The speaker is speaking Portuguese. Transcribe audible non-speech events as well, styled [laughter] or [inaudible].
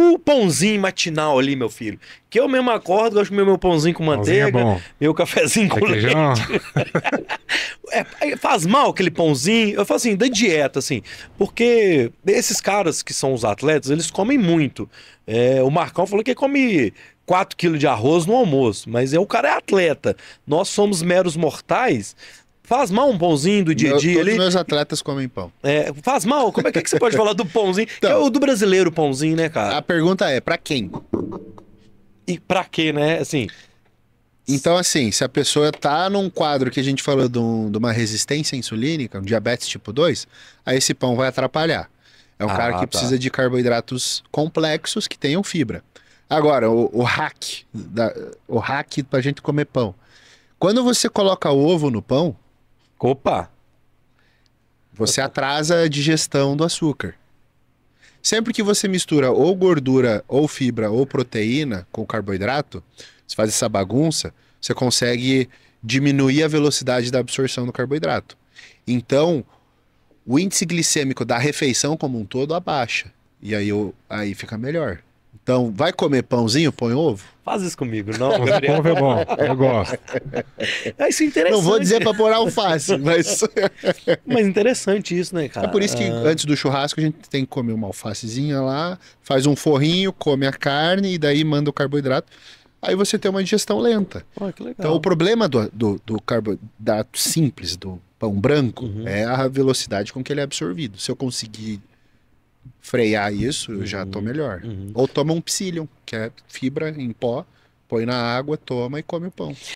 o pãozinho matinal ali, meu filho. Que eu mesmo acordo, gosto de comer meu pãozinho com manteiga, pãozinho é meu cafezinho com Requeijão. leite. [laughs] é, faz mal aquele pãozinho. Eu falo assim, da dieta, assim. Porque esses caras que são os atletas, eles comem muito. É, o Marcão falou que come 4 quilos de arroz no almoço, mas é o cara é atleta. Nós somos meros mortais. Faz mal um pãozinho do dia a dia Meu, ali. meus atletas comem pão. É, faz mal? Como é que, é que você pode falar do pãozinho? Então, que é então. o do brasileiro pãozinho, né, cara? A pergunta é, para quem? E para quê, né? Assim. Então, assim, se a pessoa tá num quadro que a gente falou de, um, de uma resistência insulínica, um diabetes tipo 2, aí esse pão vai atrapalhar. É um ah, cara que tá. precisa de carboidratos complexos que tenham fibra. Agora, o, o hack, da, o hack pra gente comer pão. Quando você coloca ovo no pão, Opa! Você atrasa a digestão do açúcar. Sempre que você mistura ou gordura, ou fibra, ou proteína com carboidrato, você faz essa bagunça, você consegue diminuir a velocidade da absorção do carboidrato. Então, o índice glicêmico da refeição como um todo abaixa. E aí, aí fica melhor. Então, vai comer pãozinho, põe ovo? Faz isso comigo, não. ovo é bom, eu gosto. É isso é interessante. Não vou dizer para pôr alface, [laughs] mas. mas interessante isso, né, cara? É por isso que ah... antes do churrasco a gente tem que comer uma alfacezinha lá, faz um forrinho, come a carne e daí manda o carboidrato. Aí você tem uma digestão lenta. então, o problema do, do, do carboidrato simples, do pão branco, uhum. é a velocidade com que ele é absorvido. Se eu conseguir frear isso, eu já tô uhum. melhor. Uhum. Ou toma um psyllium, que é fibra em pó, põe na água, toma e come o pão.